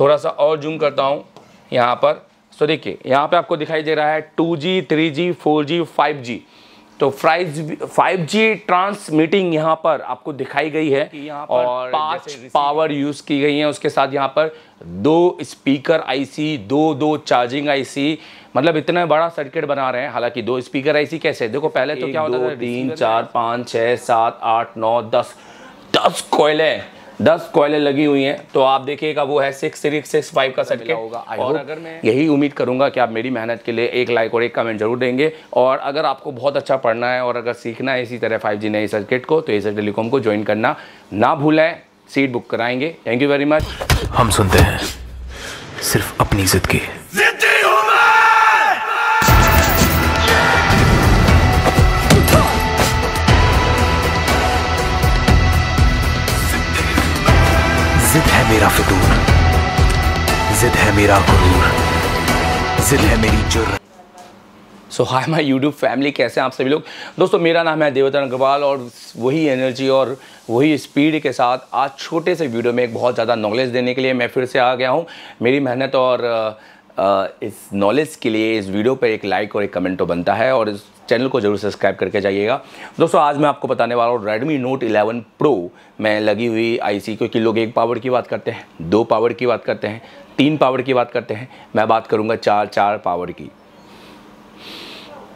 थोड़ा सा और जूम करता हूँ यहाँ पर सो देखिए यहाँ पे आपको दिखाई दे रहा है two G three G four G five G तो फाइव फाइव जी ट्रांसमिटिंग यहाँ पर आपको दिखाई गई है पर और पांच पावर यूज़ की गई है उसके साथ यहाँ पर दो स्पीकर आईसी दो दो चार्जिंग आईसी मतलब इतना बड़ा सर्किट बना रहे हैं हालांकि दो स्पीकर आईसी कैसे देखो पहले तो क्या होता था तीन चार पाँच छः सात आठ नौ दस दस कोयले दस कोयले लगी हुई हैं तो आप देखिएगा वो है सिक्स थ्री सिक्स फाइव का सर्टिफिकेट होगा और अगर मैं यही उम्मीद करूंगा कि आप मेरी मेहनत के लिए एक लाइक और एक कमेंट जरूर देंगे और अगर आपको बहुत अच्छा पढ़ना है और अगर सीखना है इसी तरह फाइव जी नए सर्किट को तो एसर टेलीकॉम को ज्वाइन करना ना भूलें सीट बुक कराएंगे थैंक यू वेरी मच हम सुनते हैं सिर्फ अपनी जिद की फितूर जिद है मेरा गुरूर जिद है मेरी जुर्रत so hi my YouTube family कैसे हैं आप सभी लोग दोस्तों मेरा नाम है देवतन अग्रवाल और वही एनर्जी और वही स्पीड के साथ आज छोटे से वीडियो में एक बहुत ज़्यादा नॉलेज देने के लिए मैं फिर से आ गया हूँ मेरी मेहनत और इस नॉलेज के लिए इस वीडियो पर एक लाइक और एक कमेंट तो बनता है और इस चैनल को जरूर सब्सक्राइब करके जाइएगा दोस्तों आज मैं आपको बताने वाला हूँ रेडमी नोट 11 प्रो में लगी हुई आईसी क्योंकि लोग एक पावर की बात करते हैं दो पावर की बात करते हैं तीन पावर की बात करते हैं मैं बात करूँगा चार चार पावर की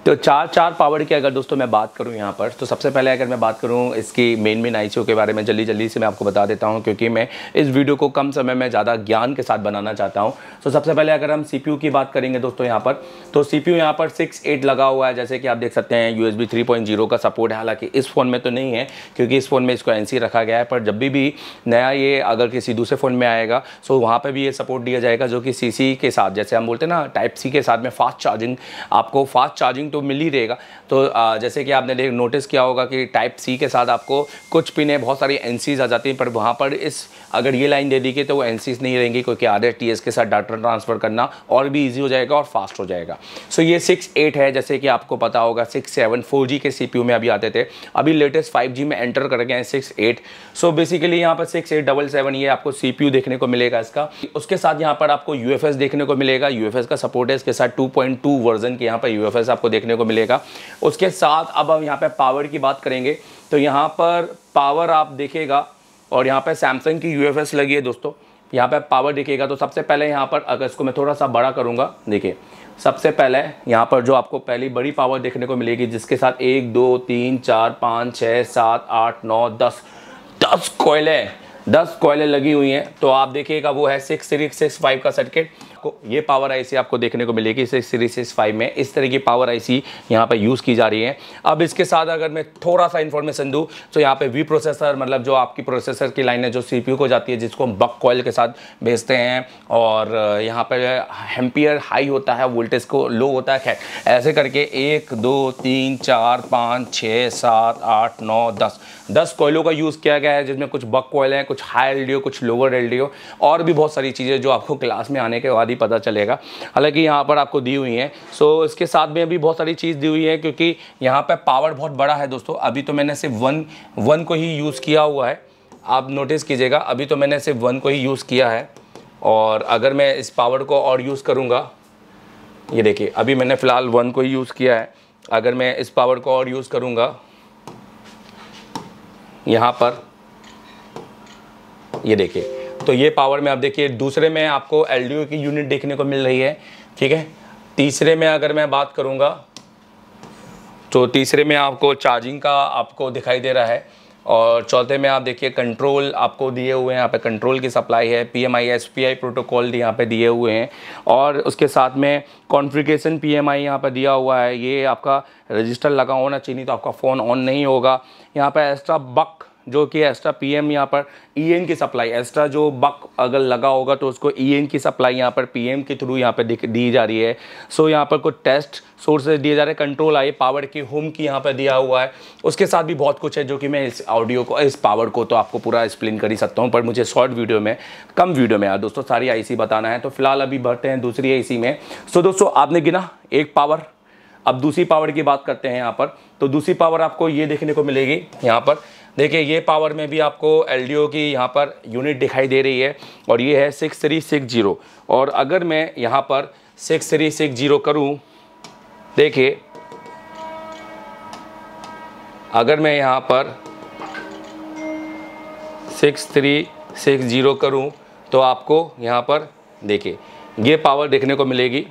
तो चार चार पावर की अगर दोस्तों मैं बात करूं यहाँ पर तो सबसे पहले अगर मैं बात करूं इसकी मेन मेन आई के बारे में जल्दी जल्दी से मैं आपको बता देता हूं क्योंकि मैं इस वीडियो को कम समय में ज़्यादा ज्ञान के साथ बनाना चाहता हूं तो सबसे पहले अगर हम सी की बात करेंगे दोस्तों यहाँ पर तो सी पी यू पर सिक्स एट लगा हुआ है जैसे कि आप देख सकते हैं यू एस का सपोर्ट है हालाँकि इस फ़ोन में तो नहीं है क्योंकि इस फ़ोन में इसको एन रखा गया है पर जब भी भी नया ये अगर किसी दूसरे फ़ोन में आएगा सो तो वहाँ पर भी ये सपोर्ट दिया जाएगा जो कि सी के साथ जैसे हम बोलते हैं ना टाइप सी के साथ में फास्ट चार्जिंग आपको फास्ट चार्जिंग तो मिल ही रहेगा तो आ, जैसे कि आपने देख नोटिस किया होगा कि टाइप सी के साथ आपको कुछ पिने बहुत सारी एन आ जाती हैं पर वहाँ पर इस अगर ये लाइन दे दी गई तो वो एन नहीं रहेंगी क्योंकि आर एस के साथ डाटा ट्रांसफ़र करना और भी ईजी हो जाएगा और फास्ट हो जाएगा सो ये सिक्स एट है जैसे कि आपको पता होगा सिक्स सेवन फोर के सी में अभी आते थे अभी लेटेस्ट फाइव में एंटर कर गए हैं सिक्स सो बेसिकली यहाँ पर सिक्स डबल सेवन ये आपको सी देखने को मिलेगा इसका उसके साथ यहाँ पर आपको यू देखने को मिलेगा यू का सपोर्ट है इसके साथ टू वर्जन के यहाँ पर यू आपको देखने देखने को मिलेगा उसके साथ अब हम यहाँ पर पावर की बात करेंगे तो यहाँ पर पावर आप देखेगा और यहाँ पर सैमसंग की यू लगी है दोस्तों यहाँ पर पावर दिखेगा तो सबसे पहले यहाँ पर अगर इसको मैं थोड़ा सा बड़ा करूँगा देखिए सबसे पहले यहाँ पर जो आपको पहली बड़ी पावर देखने को मिलेगी जिसके साथ एक दो तीन चार पाँच छः सात आठ नौ दस दस कोयले दस कोयले लगी हुई हैं तो आप देखिएगा वो है सिक्स थ्री सिक्स फाइव का सर्किट आपको ये पावर आईसी आपको देखने को मिलेगी इसे सीरीज एस फाइव में इस तरह की पावर आईसी यहाँ पर यूज़ की जा रही है अब इसके साथ अगर मैं थोड़ा सा इन्फॉर्मेशन दूँ तो यहाँ पे वी प्रोसेसर मतलब जो आपकी प्रोसेसर की लाइन है जो सी को जाती है जिसको हम बक कॉयल के साथ भेजते हैं और यहाँ पर हेम्पियर हाई होता है वोल्टेज को लो होता है ऐसे करके एक दो तीन चार पाँच छः सात आठ नौ दस दस कोयलों का यूज़ किया गया है जिसमें कुछ बक कोयल हैं कुछ हाई एल कुछ लोअर एल और भी बहुत सारी चीज़ें जो आपको क्लास में आने के बाद ही पता चलेगा हालांकि यहाँ पर आपको दी हुई है सो so, इसके साथ में अभी बहुत सारी चीज़ दी हुई है क्योंकि यहाँ पर पावर बहुत बड़ा है दोस्तों अभी तो मैंने सिर्फ वन वन को ही यूज़ किया हुआ है आप नोटिस कीजिएगा अभी तो मैंने सिर्फ वन को ही यूज़ किया है और अगर मैं इस पावर को और यूज़ करूँगा ये देखिए अभी मैंने फ़िलहाल वन को ही यूज़ किया है अगर मैं इस पावर को और यूज़ करूँगा यहाँ पर ये देखिए तो ये पावर में आप देखिए दूसरे में आपको एल की यूनिट देखने को मिल रही है ठीक है तीसरे में अगर मैं बात करूँगा तो तीसरे में आपको चार्जिंग का आपको दिखाई दे रहा है और चौथे में आप देखिए कंट्रोल आपको दिए हुए हैं यहाँ पे कंट्रोल की सप्लाई है P M I S P I protocol यहाँ पे दिए हुए हैं और उसके साथ में कॉन्फ्रिकेशन पी एम आई यहाँ पर दिया हुआ है ये आपका रजिस्टर लगा होना चाहिए तो आपका फ़ोन ऑन नहीं होगा यहाँ पर एक्स्ट्रा बक जो कि पी पीएम यहाँ पर ईएन e की सप्लाई एक्स्ट्रा जो बक अगर लगा होगा तो उसको ईएन e की सप्लाई यहाँ पर पीएम के थ्रू यहाँ पर दी जा रही है सो so, यहाँ पर कुछ टेस्ट सोर्सेज दिए जा रहे हैं कंट्रोल आई पावर की होम की यहाँ पर दिया हुआ है उसके साथ भी बहुत कुछ है जो कि मैं इस ऑडियो को इस पावर को तो आपको पूरा एक्सप्लेन कर ही सकता हूँ पर मुझे शॉर्ट वीडियो में कम वीडियो में यार हाँ, दोस्तों सारी सी बताना है तो फिलहाल अभी बढ़ते हैं दूसरी सी में सो so, दोस्तों आपने गिना एक पावर अब दूसरी पावर की बात करते हैं यहाँ पर तो दूसरी पावर आपको ये देखने को मिलेगी यहाँ पर देखिए ये पावर में भी आपको एल की यहाँ पर यूनिट दिखाई दे रही है और ये है सिक्स थ्री सिक्स जीरो और अगर मैं यहाँ पर सिक्स थ्री सिक्स जीरो करूँ देखिए अगर मैं यहाँ पर सिक्स थ्री सिक्स जीरो करूँ तो आपको यहाँ पर देखिए ये पावर देखने को मिलेगी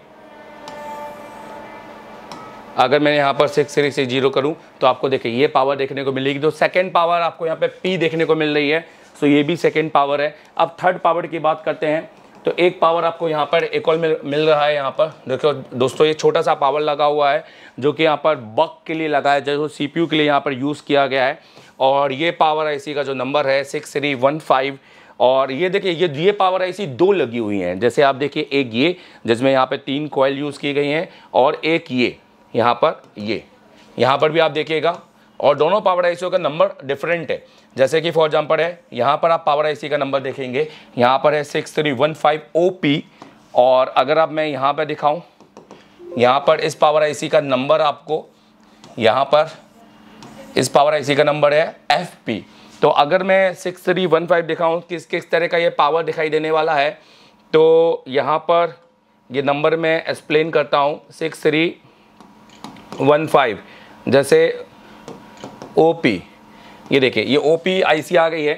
अगर मैं यहाँ पर सिक्स थ्री से जीरो करूँ तो आपको देखिए ये पावर देखने को मिलेगी तो सेकेंड पावर आपको यहाँ पे पी देखने को मिल रही है सो ये भी सेकेंड पावर है अब थर्ड पावर की बात करते हैं तो एक पावर आपको यहाँ पर एक और मिल मिल रहा है यहाँ पर देखो दोस्तों ये छोटा सा पावर लगा हुआ है जो कि यहाँ पर बक के लिए लगा है जो सी के लिए यहाँ पर यूज़ किया गया है और ये पावर आई सी का जो नंबर है सिक्स थ्री वन फाइव और ये देखिए ये ये पावर आई सी दो लगी हुई हैं जैसे आप देखिए एक ये जिसमें यहाँ पे तीन कॉयल यूज़ की गई हैं और एक ये यहाँ पर ये यहाँ पर भी आप देखिएगा और दोनों पावर आई का नंबर डिफरेंट है जैसे कि फॉर एग्जाम्पल है यहाँ पर आप पावर आई का नंबर देखेंगे यहाँ पर है six three one five O P और अगर आप मैं यहाँ पर दिखाऊँ यहाँ पर इस पावर आई का नंबर आपको यहाँ पर इस पावर आई का नंबर है एफ पी तो अगर मैं सिक्स थ्री वन फाइव दिखाऊँ किस किस तरह का ये पावर दिखाई देने वाला है तो यहाँ पर ये नंबर मैं एक्सप्लेन करता हूँ सिक्स थ्री वन फाइव जैसे ओ पी ये देखिए ये ओ पी आई सी आ गई है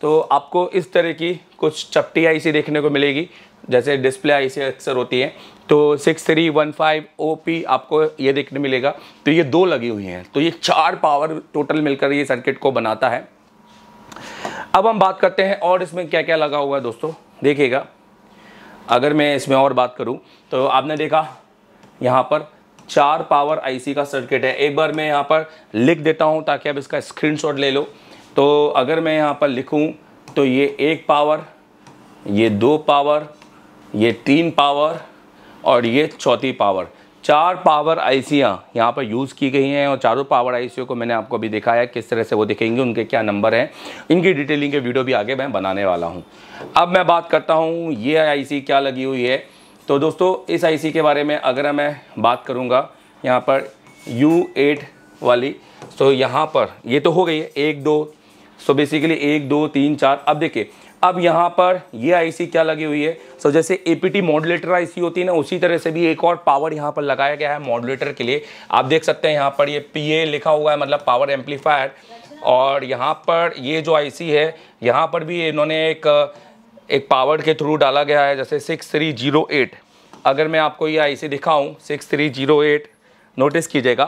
तो आपको इस तरह की कुछ चपटी आई सी देखने को मिलेगी जैसे डिस्प्ले आई सी अक्सर होती है तो six three one five O P आपको ये देखने मिलेगा तो ये दो लगी हुई हैं तो ये चार पावर टोटल मिलकर ये सर्किट को बनाता है अब हम बात करते हैं और इसमें क्या क्या लगा हुआ है दोस्तों देखिएगा अगर मैं इसमें और बात करूं तो आपने देखा यहाँ पर चार पावर आईसी का सर्किट है एक बार मैं यहाँ पर लिख देता हूँ ताकि आप इसका स्क्रीनशॉट ले लो तो अगर मैं यहाँ पर लिखूँ तो ये एक पावर ये दो पावर ये तीन पावर और ये चौथी पावर चार पावर आईसियाँ यहाँ पर यूज़ की गई हैं और चारों पावर आईसीओ को मैंने आपको अभी दिखाया किस तरह से वो दिखेंगे उनके क्या नंबर हैं इनकी डिटेलिंग के वीडियो भी आगे मैं बनाने वाला हूँ अब मैं बात करता हूँ ये आईसी क्या लगी हुई है तो दोस्तों इस आईसी के बारे में अगर मैं बात करूँगा यहाँ पर यू एट वाली तो यहाँ पर ये तो हो गई है एक दो सो बेसिकली एक दो तीन चार अब देखिए अब यहाँ पर ये आईसी क्या लगी हुई है सो जैसे A P T modulator I होती है ना उसी तरह से भी एक और पावर यहाँ पर लगाया गया है मॉडलेटर के लिए आप देख सकते हैं यहाँ पर ये पी लिखा हुआ है मतलब पावर एम्पलीफायर और यहाँ पर ये जो आईसी है यहाँ पर भी इन्होंने एक एक पावर के थ्रू डाला गया है जैसे सिक्स थ्री जीरो एट अगर मैं आपको ये आई सी दिखाऊँ six three zero eight notice कीजिएगा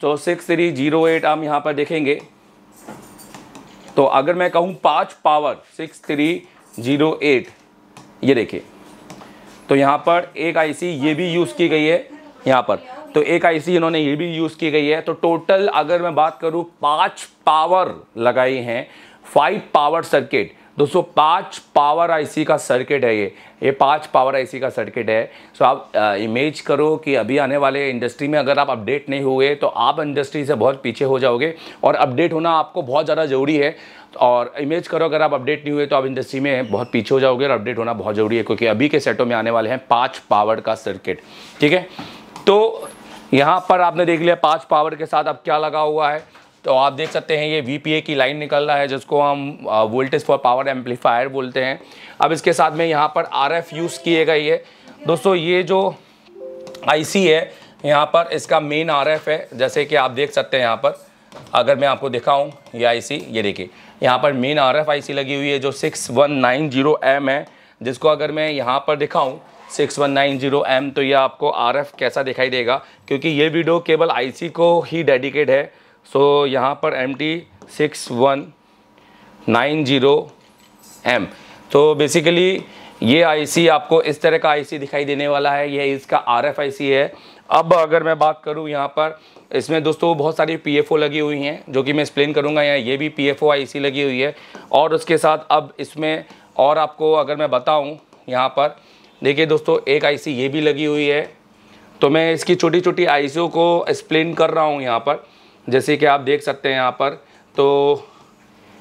तो सिक्स थ्री जीरो एट हम यहाँ पर देखेंगे तो अगर मैं कहूँ पाँच power six three zero eight ये देखिए तो यहाँ पर एक आईसी ये भी यूज़ की गई है यहाँ पर तो एक आईसी इन्होंने ये भी यूज़ की गई है तो टोटल अगर मैं बात करूँ पाँच पावर लगाई हैं फाइव पावर सर्किट दोस्तों पांच पावर आईसी का सर्किट है ये ये पांच पावर आईसी का सर्किट है सो आप इमेज करो कि अभी आने वाले इंडस्ट्री में अगर आप अपडेट नहीं हुए तो आप इंडस्ट्री से बहुत पीछे हो जाओगे और अपडेट होना आपको बहुत ज़्यादा ज़रूरी है और इमेज करो अगर आप अपडेट नहीं हुए तो आप इंडस्ट्री में बहुत पीछे हो जाओगे और अपडेट होना बहुत ज़रूरी है क्योंकि अभी के सेटों में आने वाले हैं पाँच पावर का सर्किट ठीक है तो यहाँ पर आपने देख लिया पाँच पावर के साथ अब क्या लगा हुआ है तो आप देख सकते हैं ये वी की लाइन निकल रहा है जिसको हम वोल्टेज फॉर पावर एम्पलीफायर बोलते हैं अब इसके साथ में यहाँ पर आर यूज़ किए गए है दोस्तों ये जो आई है यहाँ पर इसका मेन आर है जैसे कि आप देख सकते हैं यहाँ पर अगर मैं आपको दिखाऊँ ये आई ये देखिए यहाँ पर मेन आर एफ लगी हुई है जो six one nine zero M है जिसको अगर मैं यहाँ पर दिखाऊँ six one nine zero M तो ये आपको आर एफ कैसा दिखाई देगा क्योंकि ये वीडियो केवल आई सी को ही डेडिकेट है सो यहाँ पर M T six one nine zero M तो बेसिकली ये आईसी आपको इस तरह का आईसी दिखाई देने वाला है ये इसका आरएफ आईसी है अब अगर मैं बात करूँ यहाँ पर इसमें दोस्तों बहुत सारी पीएफओ लगी हुई हैं जो कि मैं एक्सप्लेन करूँगा यहाँ ये भी पीएफओ आईसी लगी हुई है और उसके साथ अब इसमें और आपको अगर मैं बताऊँ यहाँ पर देखिए दोस्तों एक आई ये भी लगी हुई है तो मैं इसकी छोटी छोटी आई को एक्सप्लेन कर रहा हूँ यहाँ पर जैसे कि आप देख सकते हैं यहाँ पर तो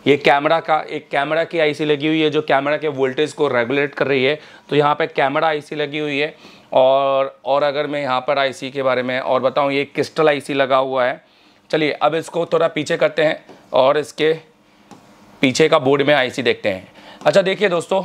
ये कैमरा का एक कैमरा की आईसी लगी हुई है जो कैमरा के वोल्टेज को रेगुलेट कर रही है तो यहाँ पर कैमरा आईसी लगी हुई है और और अगर मैं यहाँ पर आईसी के बारे में और बताऊँ ये क्रिस्टल आईसी लगा हुआ है चलिए अब इसको थोड़ा पीछे करते हैं और इसके पीछे का बोर्ड में आईसी देखते हैं अच्छा देखिए दोस्तों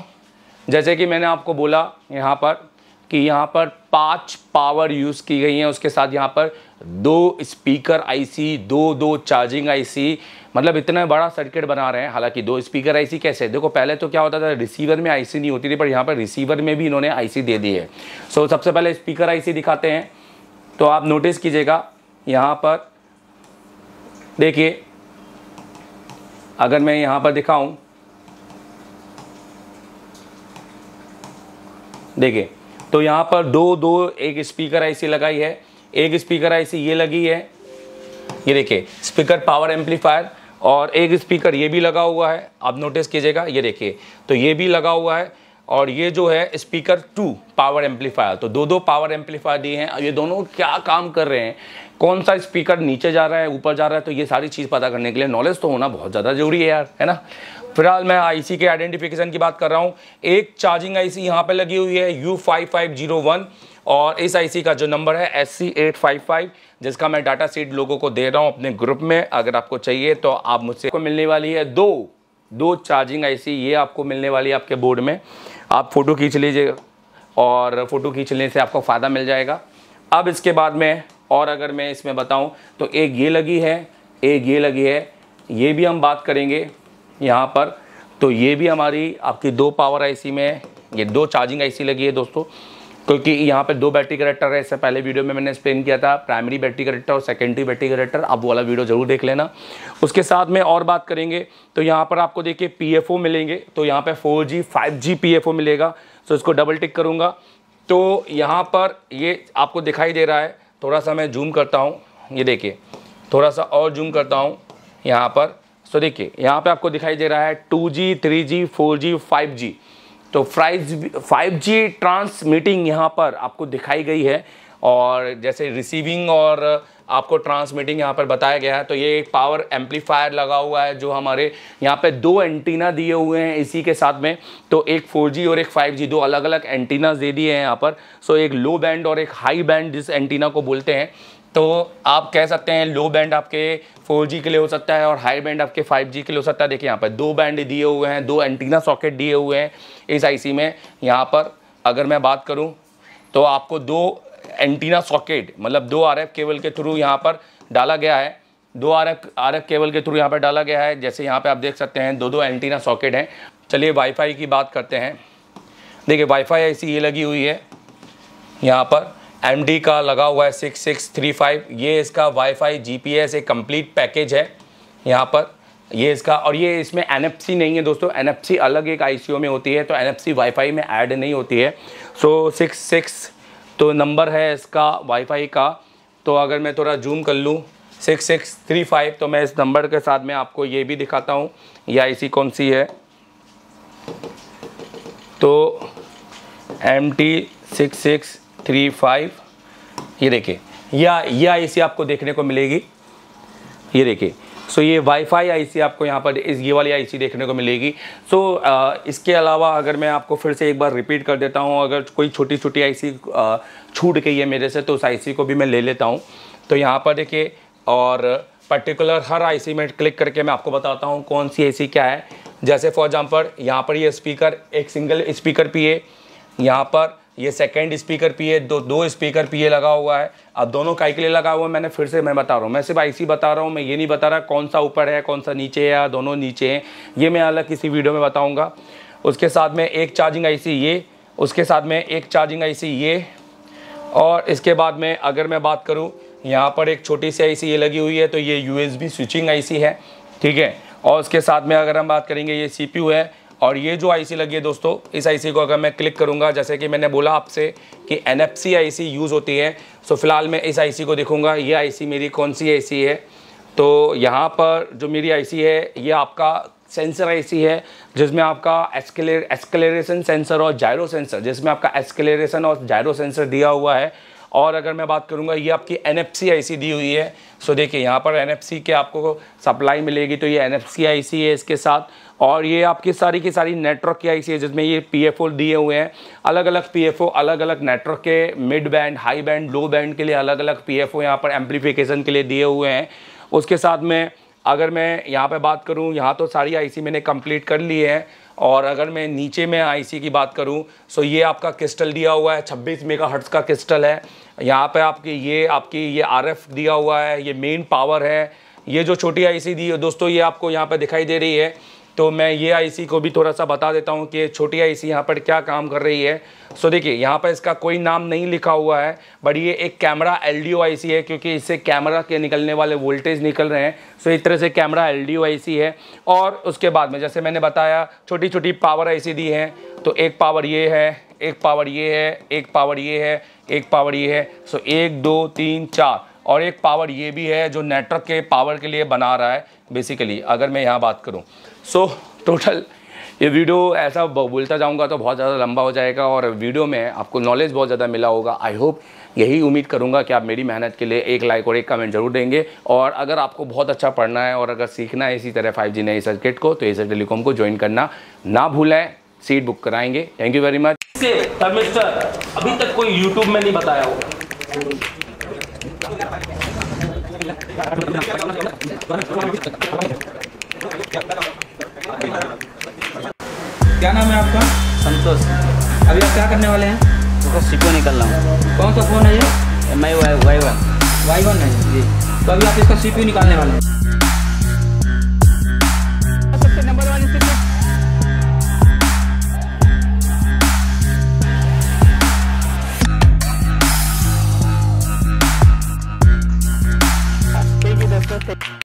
जैसे कि मैंने आपको बोला यहाँ पर कि यहाँ पर पाँच पावर यूज़ की गई हैं उसके साथ यहाँ पर दो स्पीकर आईसी दो दो चार्जिंग आईसी मतलब इतना बड़ा सर्किट बना रहे हैं हालांकि दो स्पीकर आईसी कैसे देखो पहले तो क्या होता था रिसीवर में आईसी नहीं होती थी पर यहाँ पर रिसीवर में भी इन्होंने आईसी दे दी है सो so, सबसे पहले स्पीकर आईसी दिखाते हैं तो आप नोटिस कीजिएगा यहाँ पर देखिए अगर मैं यहाँ पर दिखाऊँ देखिए तो यहाँ पर दो दो एक स्पीकर आईसी लगाई है एक स्पीकर आई सी ये लगी है ये देखिए स्पीकर पावर एम्पलीफायर और एक स्पीकर ये भी लगा हुआ है आप नोटिस कीजिएगा ये देखिए तो ये भी लगा हुआ है और ये जो है स्पीकर टू पावर एम्पलीफायर तो दो दो पावर एम्पलीफायर दिए हैं ये दोनों क्या काम कर रहे हैं कौन सा स्पीकर नीचे जा रहा है ऊपर जा रहा है तो ये सारी चीज़ पता करने के लिए नॉलेज तो होना बहुत ज़्यादा ज़रूरी है यार है ना फिलहाल मैं आईसी के आइडेंटिफिकेशन की बात कर रहा हूँ एक चार्जिंग आईसी यहाँ पर लगी हुई है U five five zero one और इस आईसी का जो नंबर है S C eight five five जिसका मैं डाटा सीट लोगों को दे रहा हूँ अपने ग्रुप में अगर आपको चाहिए तो आप मुझसे को मिलने वाली है दो दो चार्जिंग आईसी ये आपको मिलने वाली है आपके बोर्ड में आप फ़ोटो खींच लीजिए और फ़ोटो खींच लेने से आपको फ़ायदा मिल जाएगा अब इसके बाद में और अगर मैं इसमें बताऊँ तो एक ये लगी है एक ये लगी है ये भी हम बात करेंगे यहाँ पर तो ये भी हमारी आपकी दो पावर आईसी में ये दो चार्जिंग आईसी लगी है दोस्तों क्योंकि यहाँ पे दो बैटरी करेक्टर है इससे पहले वीडियो में मैंने एक्सप्लेन किया था प्राइमरी बैटरी करेक्टर और सेकेंडरी बैटरी करेक्टर आप वाला वीडियो जरूर देख लेना उसके साथ में और बात करेंगे तो यहाँ पर आपको देखिए पी मिलेंगे तो यहाँ पर फोर जी फाइव जी मिलेगा तो इसको डबल टिक करूँगा तो यहाँ पर ये आपको दिखाई दे रहा है थोड़ा सा मैं जूम करता हूँ ये देखिए थोड़ा सा और जूम करता हूँ यहाँ पर सो देखिए यहाँ पे आपको दिखाई दे रहा है 2G, 3G, 4G, 5G तो फाइव फाइव जी ट्रांसमिटिंग यहाँ पर आपको दिखाई गई है और जैसे रिसीविंग और आपको ट्रांसमिटिंग यहाँ पर बताया गया है तो ये एक पावर एम्पलीफायर लगा हुआ है जो हमारे यहाँ पे दो एंटीना दिए हुए हैं इसी के साथ में तो एक 4G और एक 5G दो अलग अलग एंटीना दे दिए हैं यहाँ पर सो एक लो बैंड और एक हाई बैंड जिस एंटीना को बोलते हैं तो आप कह सकते हैं लो बैंड आपके 4G के लिए हो सकता है और हाई बैंड आपके 5G के लिए हो सकता है देखिए यहाँ पर दो बैंड दिए हुए हैं दो एंटीना सॉकेट दिए हुए हैं इस आईसी में यहाँ पर अगर मैं बात करूँ तो आपको दो एंटीना सॉकेट मतलब दो आर केबल के थ्रू यहाँ पर डाला गया है दो आर एफ केबल के थ्रू यहाँ पर डाला गया है जैसे यहाँ पर आप देख सकते हैं दो दो एंटीना सॉकेट हैं चलिए वाईफाई की बात करते हैं देखिए वाईफाई ऐसी ये लगी हुई है यहाँ पर एम का लगा हुआ है सिक्स सिक्स थ्री फाइव ये इसका वाईफाई जीपीएस एक कंप्लीट पैकेज है यहाँ पर ये इसका और ये इसमें एन नहीं है दोस्तों एन अलग एक आई में होती है तो एन वाईफाई में ऐड नहीं होती है सो सिक्स सिक्स तो नंबर है इसका वाईफाई का तो अगर मैं थोड़ा जूम कर लूँ सिक्स सिक्स थ्री फाइव तो मैं इस नंबर के साथ में आपको ये भी दिखाता हूँ या इसी कौन सी है तो M T six six three five ये देखिए या यह आईसी आपको देखने को मिलेगी ये देखिए सो ये वाईफाई आईसी आपको यहाँ पर इस ये वाली आईसी देखने को मिलेगी सो so, आ, इसके अलावा अगर मैं आपको फिर से एक बार रिपीट कर देता हूँ अगर कोई छोटी छोटी आईसी छूट गई है मेरे से तो उस आईसी को भी मैं ले लेता हूँ तो यहाँ पर देखिए और पर्टिकुलर हर आईसी में क्लिक करके मैं आपको बताता हूँ कौन सी आईसी क्या है जैसे फॉर एग्ज़ाम्पल यहाँ पर ये यह स्पीकर एक सिंगल स्पीकर पी है यहाँ पर ये सेकेंड स्पीकर पीए दो दो स्पीकर पी लगा हुआ है अब दोनों काय के लिए लगा हुआ है मैंने फिर से मैं बता रहा हूँ मैं सिर्फ आईसी बता रहा हूँ मैं ये नहीं बता रहा कौन सा ऊपर है कौन सा नीचे है या दोनों नीचे हैं ये मैं अलग किसी वीडियो में बताऊँगा उसके साथ में एक चार्जिंग आई ये उसके साथ में एक चार्जिंग आई ये और इसके बाद में अगर मैं बात करूँ यहाँ पर एक छोटी सी आई ये लगी हुई है तो ये यू स्विचिंग आई है ठीक है और उसके साथ में अगर हम बात करेंगे ये सी है और ये जो आईसी लगी है दोस्तों इस आईसी को अगर मैं क्लिक करूँगा जैसे कि मैंने बोला आपसे कि एन एफ आईसी यूज़ होती है सो फिलहाल मैं इस आईसी को देखूँगा ये आईसी मेरी कौन सी आईसी है तो यहाँ पर जो मेरी आईसी है ये आपका सेंसर आईसी है जिसमें आपका एस्केलेर एस्केलेरेशन सेंसर और जायरो सेंसर जिसमें आपका एस्केलेरेशन और जायरो सेंसर दिया हुआ है और अगर मैं बात करूंगा ये आपकी एन एफ दी हुई है सो देखिए यहाँ पर एन के आपको सप्लाई मिलेगी तो ये एन एफ है इसके साथ और ये आपकी सारी की सारी नेटवर्क की आई सी है जिसमें ये पी एफ ओ दिए हुए हैं अलग अलग पी एफ ओ अलग अलग नेटवर्क के mid band high band low band के लिए अलग अलग पी एफ ओ यहाँ पर एम्पलीफिकेशन के लिए दिए हुए हैं उसके साथ में अगर मैं यहाँ पे बात करूँ यहाँ तो सारी आईसी मैंने कंप्लीट कर ली है और अगर मैं नीचे में आईसी की बात करूँ सो तो ये आपका क्रिस्टल दिया हुआ है मेगा हट्स का क्रिस्टल है यहाँ पर आपकी ये आपकी ये एफ दिया हुआ है ये मेन पावर है ये जो छोटी सी दी है दोस्तों ये आपको यहाँ पर दिखाई दे रही है तो मैं ये आईसी को भी थोड़ा सा बता देता हूँ कि छोटी आईसी यहाँ पर क्या काम कर रही है सो देखिए यहाँ पर इसका कोई नाम नहीं लिखा हुआ है बट ये एक कैमरा एलडीओ आईसी है क्योंकि इससे कैमरा के निकलने वाले वोल्टेज निकल रहे हैं सो इस तरह से कैमरा एलडीओ आईसी है और उसके बाद में जैसे मैंने बताया छोटी छोटी पावर आई दी है तो एक पावर ये है एक पावर ये है एक पावर ये है एक पावर ये है सो एक दो तीन चार और एक पावर ये भी है जो नेटवर्क के पावर के लिए बना रहा है बेसिकली अगर मैं यहाँ बात करूँ सो टोटल ये वीडियो ऐसा बोलता जाऊँगा तो बहुत ज़्यादा लंबा हो जाएगा और वीडियो में आपको नॉलेज बहुत ज़्यादा मिला होगा आई होप यही उम्मीद करूँगा कि आप मेरी मेहनत के लिए एक लाइक और एक कमेंट जरूर देंगे और अगर आपको बहुत अच्छा पढ़ना है और अगर सीखना है इसी तरह फाइव जी सर्किट को तो एसर टेलीकॉम को ज्वाइन करना ना भूलें सीट बुक कराएंगे थैंक यू वेरी मच अभी तक कोई यूट्यूब में नहीं बताया होगा क्या नाम है आपका संतोष अभी आप क्या करने वाले हैं तो सीपो निकल रहा हूँ कौन सा फ़ोन है ये M I Y one Y one है जी तो अभी आप इसका सी निकालने वाले हैं Perfect.